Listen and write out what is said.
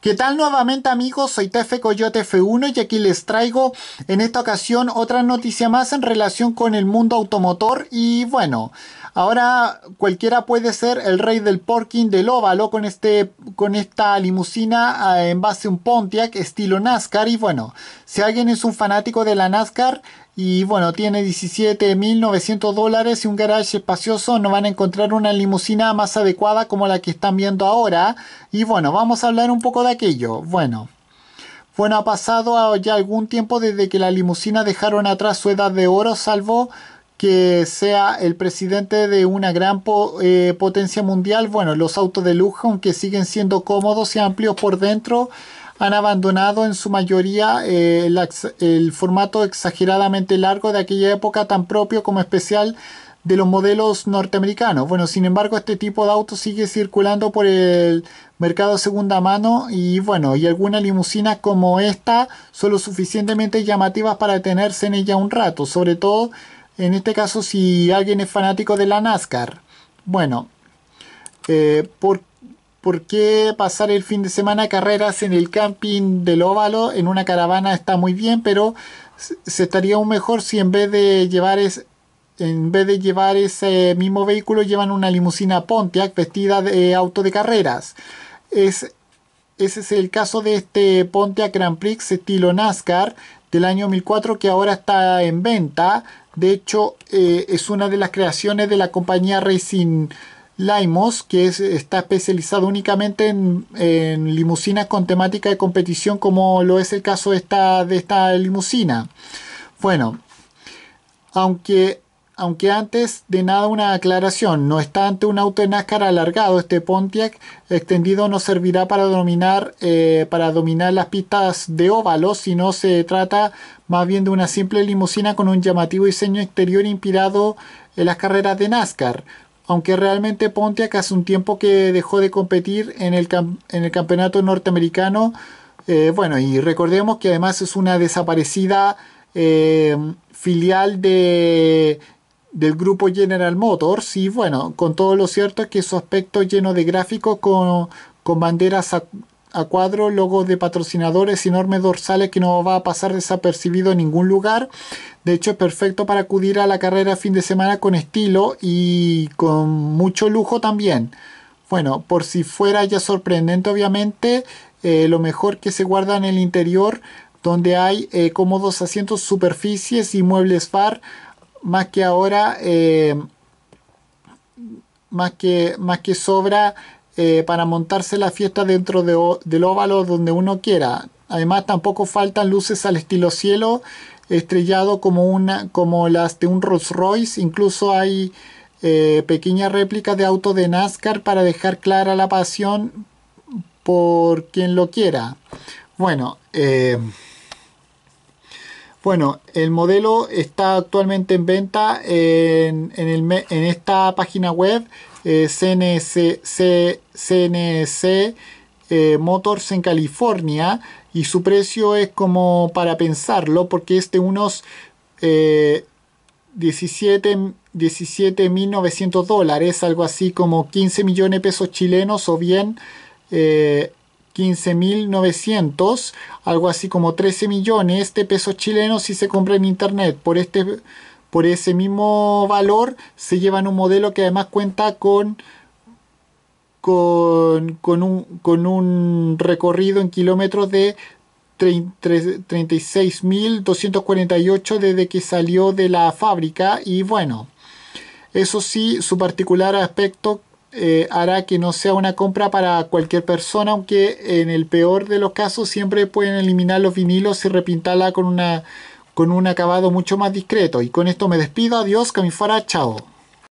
¿Qué tal nuevamente amigos? Soy Tefe Coyote F1 y aquí les traigo en esta ocasión otra noticia más en relación con el mundo automotor y bueno, ahora cualquiera puede ser el rey del porking del óvalo con, este, con esta limusina eh, en base a un Pontiac estilo NASCAR y bueno, si alguien es un fanático de la NASCAR y bueno, tiene 17.900 dólares y un garage espacioso, no van a encontrar una limusina más adecuada como la que están viendo ahora. Y bueno, vamos a hablar un poco de aquello. Bueno. Bueno, ha pasado ya algún tiempo desde que la limusina dejaron atrás su edad de oro, salvo que sea el presidente de una gran eh, potencia mundial. Bueno, los autos de lujo, aunque siguen siendo cómodos y amplios por dentro, han abandonado en su mayoría eh, el, formato exageradamente largo de aquella época tan propio como especial de los modelos norteamericanos. Bueno, sin embargo, este tipo de auto sigue circulando por el mercado de segunda mano y bueno, y algunas limusinas como esta son lo suficientemente llamativas para detenerse en ella un rato, sobre todo en este caso si alguien es fanático de la NASCAR. Bueno, eh, ¿por por ¿por qué pasar el fin de semana carreras en el camping del óvalo en una caravana está muy bien, pero se estaría aún mejor si en vez de llevar es, en vez de llevar ese mismo vehículo llevan una limusina Pontiac vestida de auto de carreras. Es, ese es el caso de este Pontiac Grand Prix estilo NASCAR del año 2004 que ahora está en venta. De hecho, eh, es una de las creaciones de la compañía Racing Laimos, que está especializado únicamente en, limusinas con temática de competición, como lo es el caso de esta, limusina. Bueno, aunque, aunque antes de nada una aclaración, no está ante un auto de NASCAR alargado, este Pontiac extendido no servirá para dominar, eh, para dominar las pistas de óvalo, sino se trata más bien de una simple limusina con un llamativo diseño exterior inspirado en las carreras de NASCAR aunque realmente Pontiac hace un tiempo que dejó de competir en el, campeonato norteamericano. Eh, bueno, y recordemos que además es una desaparecida eh, filial de, del grupo General Motors. Y bueno, con todo lo cierto es que su aspecto lleno de gráficos con, con banderas a cuadro, logo de patrocinadores, enormes dorsales que no va a pasar desapercibido en ningún lugar. De hecho, es perfecto para acudir a la carrera fin de semana con estilo y con mucho lujo también. Bueno, por si fuera ya sorprendente, obviamente, eh, lo mejor que se guarda en el interior, donde hay eh, cómodos asientos, superficies y muebles FAR. más que ahora, eh, más, que, más que sobra eh, para montarse la fiesta dentro del óvalo donde uno quiera. Además tampoco faltan luces al estilo cielo estrellado como, una, como las de un Rolls Royce. Incluso hay eh, pequeñas réplicas de auto de NASCAR para dejar clara la pasión por quien lo quiera. Bueno, eh, bueno, el modelo está actualmente en venta en, en esta página web CNC, eh, eh, Motors en California y su precio es como para pensarlo porque es de unos 17 eh, 17.900 dólares, algo así como 15 millones de pesos chilenos o bien 15.900, algo así como 13 millones de pesos chilenos si se compra en internet. Por este por ese mismo valor se llevan un modelo que además cuenta con con, un, recorrido en kilómetros de 36.248 desde que salió de la fábrica y bueno, eso sí, su particular aspecto eh, hará que no sea una compra para cualquier persona, aunque en el peor de los casos siempre pueden eliminar los vinilos y repintarla con una con un acabado mucho más discreto. Y con esto me despido, adiós, que chao.